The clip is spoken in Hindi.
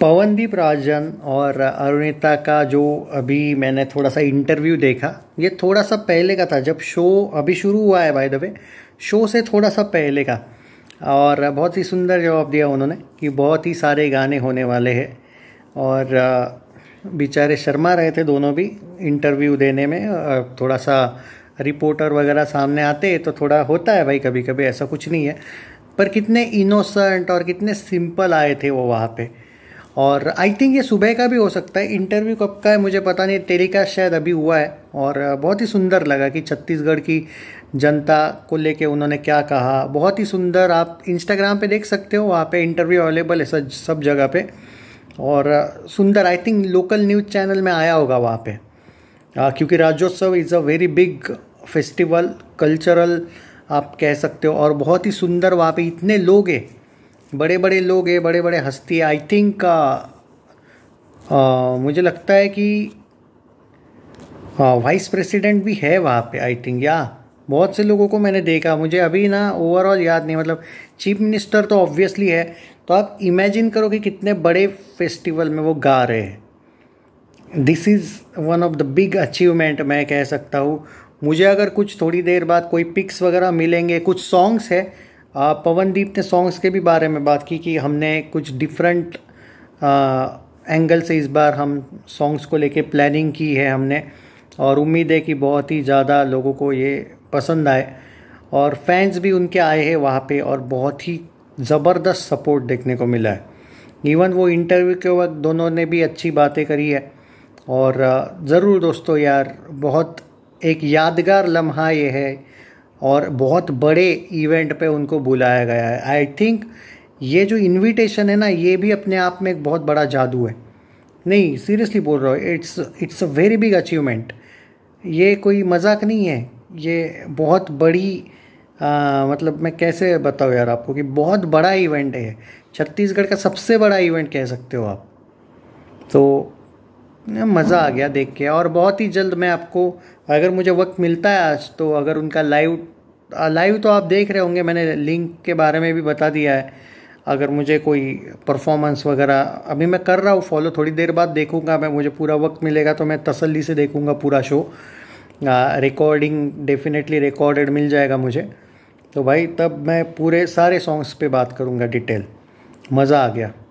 पवनदीप राजन और अरुणिता का जो अभी मैंने थोड़ा सा इंटरव्यू देखा ये थोड़ा सा पहले का था जब शो अभी शुरू हुआ है भाई दबे शो से थोड़ा सा पहले का और बहुत ही सुंदर जवाब दिया उन्होंने कि बहुत ही सारे गाने होने वाले हैं और बेचारे शर्मा रहे थे दोनों भी इंटरव्यू देने में थोड़ा सा रिपोर्टर वगैरह सामने आते तो थोड़ा होता है भाई कभी कभी ऐसा कुछ नहीं है पर कितने इनोसेंट और कितने सिंपल आए थे वो वहाँ पे और आई थिंक ये सुबह का भी हो सकता है इंटरव्यू कब का है मुझे पता नहीं टेलीकास्ट शायद अभी हुआ है और बहुत ही सुंदर लगा कि छत्तीसगढ़ की जनता को लेके उन्होंने क्या कहा बहुत ही सुंदर आप इंस्टाग्राम पे देख सकते हो वहाँ पे इंटरव्यू अवेलेबल है सब सब जगह पे और सुंदर I think local news channel में आया होगा वहाँ पर क्योंकि Rajyotsav is a very big festival cultural आप कह सकते हो और बहुत ही सुंदर वहाँ पे इतने लोग हैं बड़े बड़े लोग हैं बड़े बड़े हस्ती आई थिंक मुझे लगता है कि वाइस प्रेसिडेंट भी है वहाँ पे आई थिंक या बहुत से लोगों को मैंने देखा मुझे अभी ना ओवरऑल याद नहीं मतलब चीफ मिनिस्टर तो ऑब्वियसली है तो आप इमेजिन करो कि कितने बड़े फेस्टिवल में वो गा रहे हैं this is one of the big achievement मैं कह सकता हूँ मुझे अगर कुछ थोड़ी देर बाद कोई पिक्स वगैरह मिलेंगे कुछ सॉन्ग्स है पवनदीप ने सॉन्ग्स के भी बारे में बात की कि हमने कुछ डिफरेंट एंगल से इस बार हम सॉन्ग्स को लेके प्लानिंग की है हमने और उम्मीद है कि बहुत ही ज़्यादा लोगों को ये पसंद आए और फैंस भी उनके आए हैं वहाँ पे और बहुत ही ज़बरदस्त सपोर्ट देखने को मिला है इवन वो इंटरव्यू के वक्त दोनों ने भी अच्छी बातें करी है और ज़रूर दोस्तों यार बहुत एक यादगार लम्हा ये है और बहुत बड़े इवेंट पे उनको बुलाया गया है आई थिंक ये जो इनविटेशन है ना ये भी अपने आप में एक बहुत बड़ा जादू है नहीं सीरियसली बोल रहा हूँ it's it's a very big achievement ये कोई मजाक नहीं है ये बहुत बड़ी आ, मतलब मैं कैसे बताऊँ यार आपको कि बहुत बड़ा इवेंट है छत्तीसगढ़ का सबसे बड़ा इवेंट कह सकते हो आप तो मज़ा आ गया देख के और बहुत ही जल्द मैं आपको अगर मुझे वक्त मिलता है आज तो अगर उनका लाइव लाइव तो आप देख रहे होंगे मैंने लिंक के बारे में भी बता दिया है अगर मुझे कोई परफॉर्मेंस वगैरह अभी मैं कर रहा हूँ फॉलो थोड़ी देर बाद देखूँगा मैं मुझे पूरा वक्त मिलेगा तो मैं तसल्ली से देखूँगा पूरा शो रिकॉर्डिंग डेफिनेटली रिकॉर्डेड मिल जाएगा मुझे तो भाई तब मैं पूरे सारे सॉन्ग्स पे बात करूँगा डिटेल मज़ा आ गया